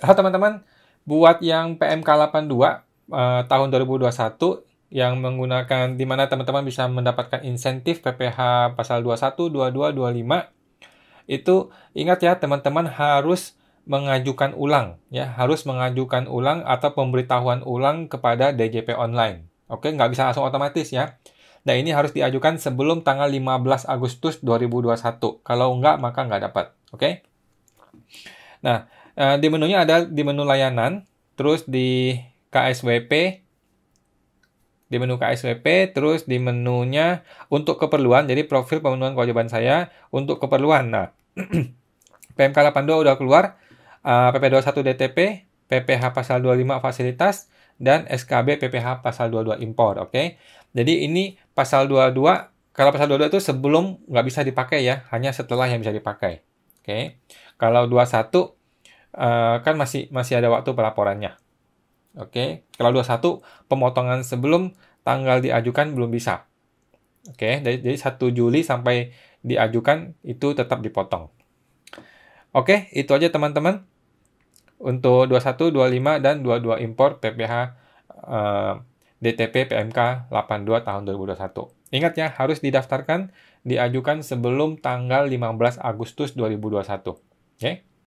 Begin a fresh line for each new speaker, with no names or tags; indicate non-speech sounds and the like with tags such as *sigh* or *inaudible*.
Halo teman-teman, buat yang PMK 82 uh, tahun 2021 yang menggunakan di mana teman-teman bisa mendapatkan insentif PPH pasal 21, 22, 25 itu ingat ya teman-teman harus mengajukan ulang ya harus mengajukan ulang atau pemberitahuan ulang kepada DJP online oke nggak bisa langsung otomatis ya nah ini harus diajukan sebelum tanggal 15 Agustus 2021 kalau nggak maka nggak dapat oke nah Eh, di menunya ada di menu layanan, terus di KSWP, di menu KSWP, terus di menunya untuk keperluan, jadi profil pemenuhan kewajiban saya untuk keperluan. Nah, *clears throat* PMK 82 udah keluar, uh, PP21 DTP, PPH pasal 25 fasilitas, dan SKB PPH pasal 22 impor, oke? Okay? Jadi ini pasal 22, kalau pasal 22 itu sebelum nggak bisa dipakai ya, hanya setelah yang bisa dipakai, oke? Okay? Kalau 21 uh, kan masih masih ada waktu pelaporannya. Oke, okay. kalau 21 pemotongan sebelum tanggal diajukan belum bisa. Oke, okay. jadi, jadi 1 Juli sampai diajukan itu tetap dipotong. Oke, okay, itu aja teman-teman. Untuk 21, 25 dan 22 impor PPH uh, DTP PMK 82 tahun 2021. Ingat ya, harus didaftarkan, diajukan sebelum tanggal 15 Agustus 2021. Oke. Okay?